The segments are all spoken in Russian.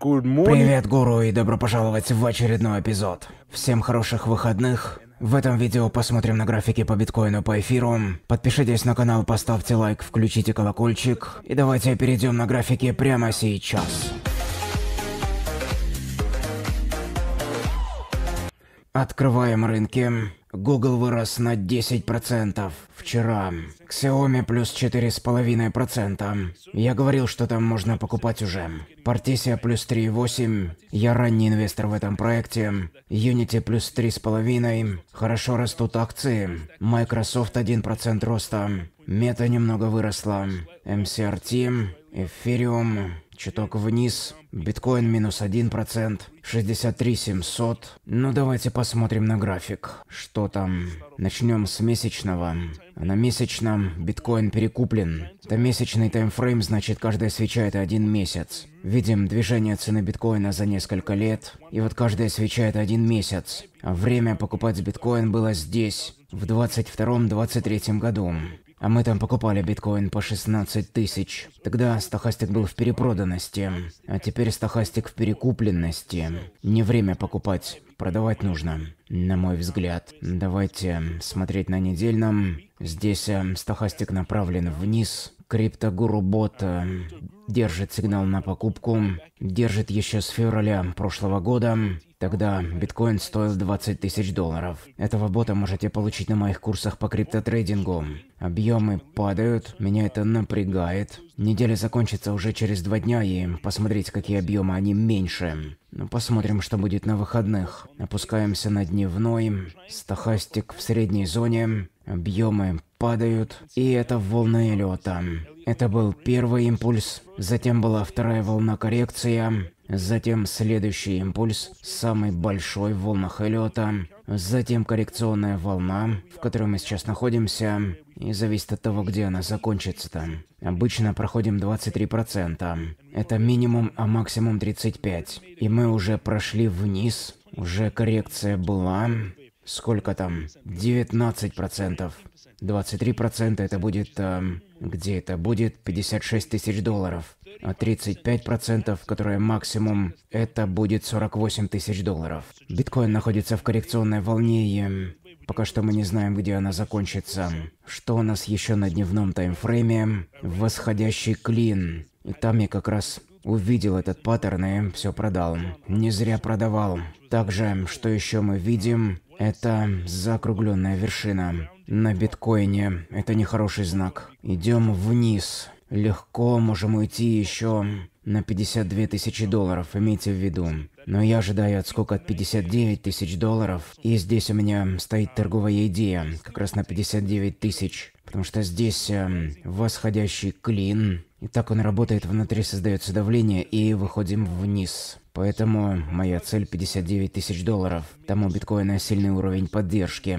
Привет, гуру, и добро пожаловать в очередной эпизод. Всем хороших выходных. В этом видео посмотрим на графики по биткоину по эфиру. Подпишитесь на канал, поставьте лайк, включите колокольчик. И давайте перейдем на графики прямо сейчас. Открываем рынки. Google вырос на 10% вчера. Xiaomi плюс 4,5%. Я говорил, что там можно покупать уже. Partisia плюс 3,8. Я ранний инвестор в этом проекте. Unity плюс 3,5. Хорошо растут акции. Microsoft 1% роста. Мета немного выросла. MCRT. Эфириум. Чуток вниз. Биткоин минус 1%. 63 700. Ну давайте посмотрим на график. Что там? Начнем с месячного. На месячном биткоин перекуплен. Это месячный таймфрейм, значит каждая свеча это один месяц. Видим движение цены биткоина за несколько лет. И вот каждая свеча это один месяц. А время покупать биткоин было здесь, в 22-23 году. А мы там покупали биткоин по 16 тысяч. Тогда стахастик был в перепроданности, а теперь стахастик в перекупленности. Не время покупать, продавать нужно на мой взгляд. Давайте смотреть на недельном. Здесь э, стохастик направлен вниз. Криптогуру-бот э, держит сигнал на покупку, держит еще с февраля прошлого года. Тогда биткоин стоил 20 тысяч долларов. Этого бота можете получить на моих курсах по криптотрейдингу. Объемы падают, меня это напрягает. Неделя закончится уже через два дня, и посмотрите, какие объемы они меньше. Ну, посмотрим, что будет на выходных. Опускаемся на дни дневной, стохастик в средней зоне, объемы падают, и это волна лета. Это был первый импульс, затем была вторая волна коррекция, затем следующий импульс, самый большой в волнах Эллиота, затем коррекционная волна, в которой мы сейчас находимся, и зависит от того, где она закончится там. Обычно проходим 23%, это минимум, а максимум 35%, и мы уже прошли вниз уже коррекция была. Сколько там? 19%. 23% это будет... Э, где это будет? 56 тысяч долларов. А 35%, которое максимум, это будет 48 тысяч долларов. Биткоин находится в коррекционной волне и... Эм, пока что мы не знаем, где она закончится. Что у нас еще на дневном таймфрейме? Восходящий клин. И там я как раз Увидел этот паттерн и все продал. Не зря продавал. Также, что еще мы видим, это закругленная вершина. На биткоине это нехороший знак. Идем вниз. Легко можем уйти еще на 52 тысячи долларов, имейте в виду. Но я ожидаю отскок от 59 тысяч долларов, и здесь у меня стоит торговая идея, как раз на 59 тысяч. Потому что здесь э, восходящий клин, и так он работает внутри, создается давление, и выходим вниз. Поэтому моя цель 59 тысяч долларов. Там у биткоина сильный уровень поддержки.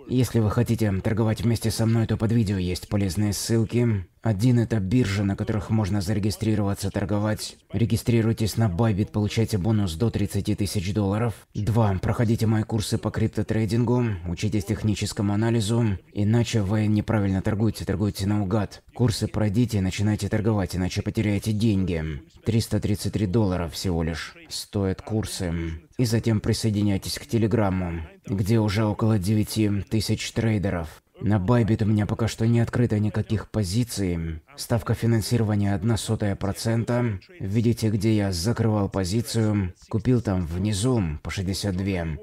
Если вы хотите торговать вместе со мной, то под видео есть полезные ссылки. Один это биржа, на которых можно зарегистрироваться, торговать. Регистрируйтесь на Bybit, получайте бонус до 30 тысяч долларов. Два, проходите мои курсы по криптотрейдингу, учитесь техническому анализу, иначе вы неправильно торгуете, торгуете наугад. Курсы пройдите и начинайте торговать, иначе потеряете деньги. 333 доллара всего лишь стоят курсы. И затем присоединяйтесь к Телеграмму где уже около 9 тысяч трейдеров. На Байбит у меня пока что не открыто никаких позиций. Ставка финансирования 0,01%. Видите, где я закрывал позицию. Купил там внизу по 62.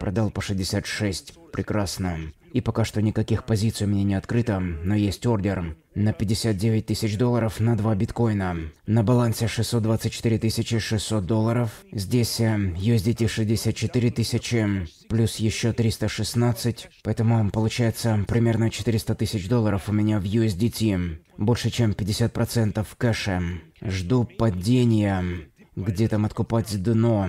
Продал по 66. Прекрасно. И пока что никаких позиций у меня не открыто, но есть ордер на 59 тысяч долларов на 2 биткоина. На балансе 624 600 долларов. Здесь USDT э, 64 тысячи, плюс еще 316. Поэтому получается примерно 400 тысяч долларов у меня в USDT. Больше чем 50% кэша. Жду падения. Где там откупать дно?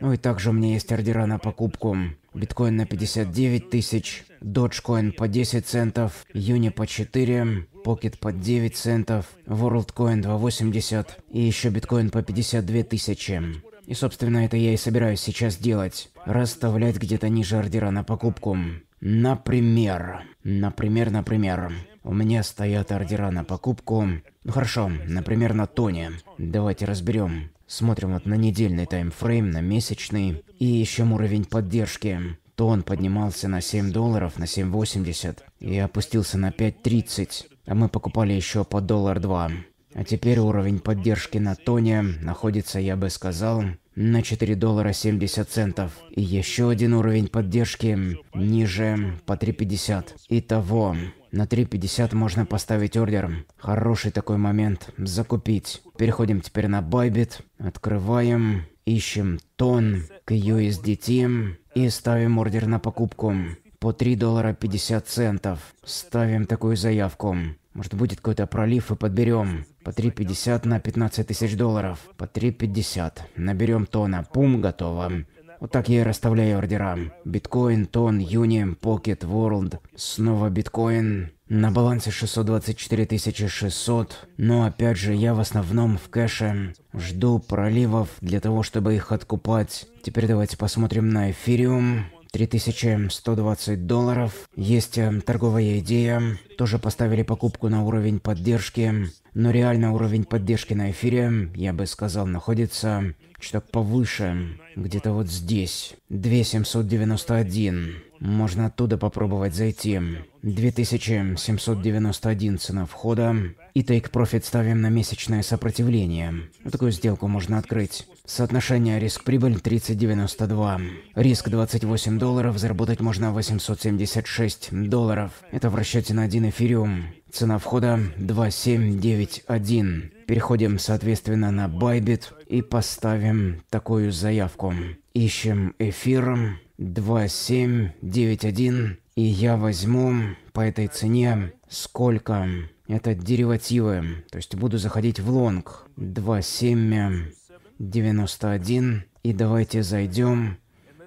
Ну и также у меня есть ордера на покупку. Биткоин на 59 тысяч, Dogecoin по 10 центов, Юни по 4, Pocket по 9 центов, WorldCoin 2.80 и еще биткоин по 52 тысячи. И, собственно, это я и собираюсь сейчас делать. Расставлять где-то ниже ордера на покупку. Например. Например, например. У меня стоят ордера на покупку. Ну хорошо, например, на Тони. Давайте разберем. Смотрим вот на недельный таймфрейм, на месячный и ищем уровень поддержки то он поднимался на 7 долларов, на 7,80 и опустился на 5,30, а мы покупали еще по доллар 2. А теперь уровень поддержки на тоне находится, я бы сказал, на 4 доллара 70 центов. И еще один уровень поддержки ниже по 3.50. Итого, на 3.50 можно поставить ордер. Хороший такой момент. Закупить. Переходим теперь на Bybit. Открываем. Ищем тон к USDT. И ставим ордер на покупку. По 3 доллара 50 центов. Ставим такую заявку. Может будет какой-то пролив и подберем. По 3,50 на 15 тысяч долларов. По 3,50. Наберем тона. Пум, готово. Вот так я и расставляю ордера. Биткоин, тон, юни, покет, ворлд. Снова биткоин. На балансе 624 600, но опять же я в основном в кэше. Жду проливов для того, чтобы их откупать. Теперь давайте посмотрим на эфириум. 3120 долларов. Есть э, торговая идея. Тоже поставили покупку на уровень поддержки. Но реально уровень поддержки на эфире, я бы сказал, находится что-то повыше. Где-то вот здесь. 2791. Можно оттуда попробовать зайти. 2791 цена входа. И take profit ставим на месячное сопротивление. Такую сделку можно открыть. Соотношение риск-прибыль 30-92. Риск 28 долларов, заработать можно 876 долларов. Это в расчете на 1 эфириум. Цена входа 2791. Переходим, соответственно, на Bybit и поставим такую заявку. Ищем эфир 2791. И я возьму по этой цене сколько? Это деривативы. То есть буду заходить в лонг. 27 91. И давайте зайдем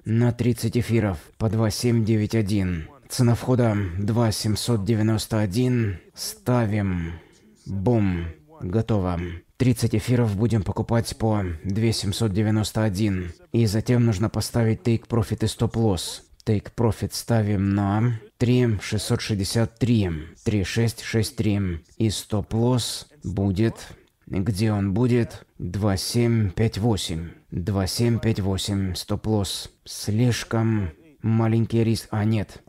на 30 эфиров по 2791. Цена входа 2791. Ставим. Бум. Готово. 30 эфиров будем покупать по 2791. И затем нужно поставить Take Profit и Stop Loss. Take Profit ставим на 3663, 3663. И Stop Loss будет... Где он будет? 2758. 2758. Стоп-лосс. Слишком маленький риск. А, нет.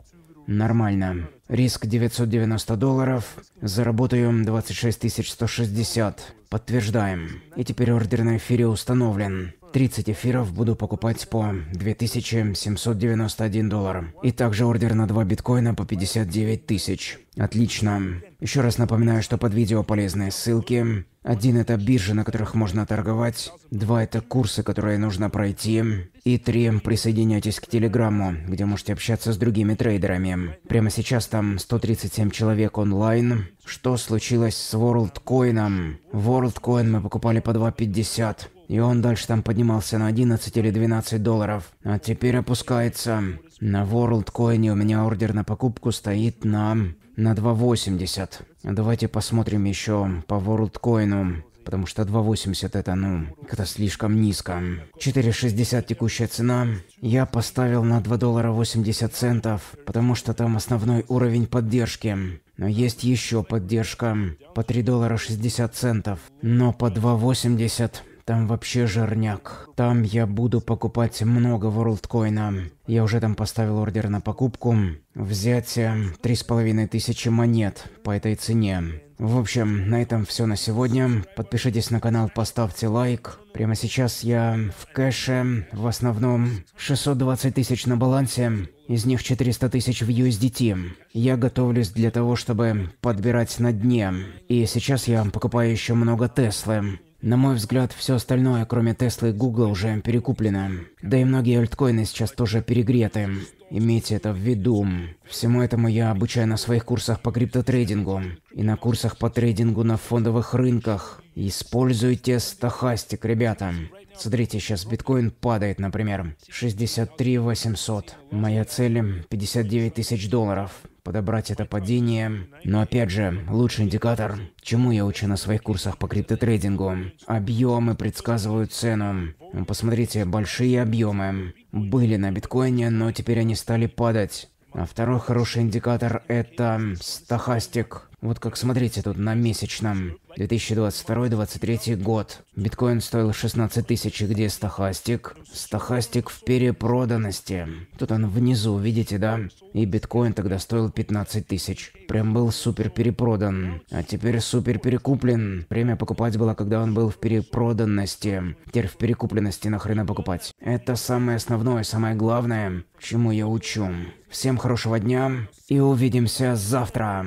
Нормально. Риск 990 долларов. Заработаем 26160. Подтверждаем. И теперь ордер на эфире установлен. 30 эфиров буду покупать по 2791 доллар. И также ордер на 2 биткоина по 59 тысяч. Отлично. Еще раз напоминаю, что под видео полезные ссылки. Один – это биржи, на которых можно торговать. Два – это курсы, которые нужно пройти. И три – присоединяйтесь к Телеграмму, где можете общаться с другими трейдерами. Прямо сейчас там 137 человек онлайн. Что случилось с WorldCoin? WorldCoin мы покупали по 2.50. И он дальше там поднимался на 11 или 12 долларов. А теперь опускается. На WorldCoin у меня ордер на покупку стоит на... на 2.80. Давайте посмотрим еще по WorldCoin, потому что 2.80 это, ну, это слишком низко. 4.60 текущая цена. Я поставил на 2 доллара 80 центов, потому что там основной уровень поддержки. Но есть еще поддержка по 3 доллара 60 центов, но по 2.80 там вообще жирняк. Там я буду покупать много ворлдкоина. Я уже там поставил ордер на покупку. Взять эм, три с половиной тысячи монет по этой цене. В общем, на этом все на сегодня. Подпишитесь на канал, поставьте лайк. Прямо сейчас я в кэше, в основном 620 тысяч на балансе, из них 400 тысяч в USDT. Я готовлюсь для того, чтобы подбирать на дне. И сейчас я покупаю еще много Теслы. На мой взгляд, все остальное, кроме Теслы и Гугла, уже перекуплено. Да и многие альткоины сейчас тоже перегреты. Имейте это в виду. Всему этому я обучаю на своих курсах по криптотрейдингу и на курсах по трейдингу на фондовых рынках. Используйте стахастик, ребята. Смотрите, сейчас биткоин падает, например. 63 800. Моя цель 59 тысяч долларов. Подобрать это падение. Но опять же, лучший индикатор, чему я учу на своих курсах по криптотрейдингу. Объемы предсказывают цену. Посмотрите, большие объемы. Были на биткоине, но теперь они стали падать. А второй хороший индикатор это стахастик. Вот как смотрите тут на месячном. 2022-2023 год. Биткоин стоил 16 тысяч. Где стахастик? Стахастик в перепроданности. Тут он внизу, видите, да? И биткоин тогда стоил 15 тысяч. Прям был супер перепродан. А теперь супер перекуплен. Время покупать было, когда он был в перепроданности. Теперь в перекупленности нахрена покупать. Это самое основное, самое главное, чему я учу. Всем хорошего дня и увидимся завтра.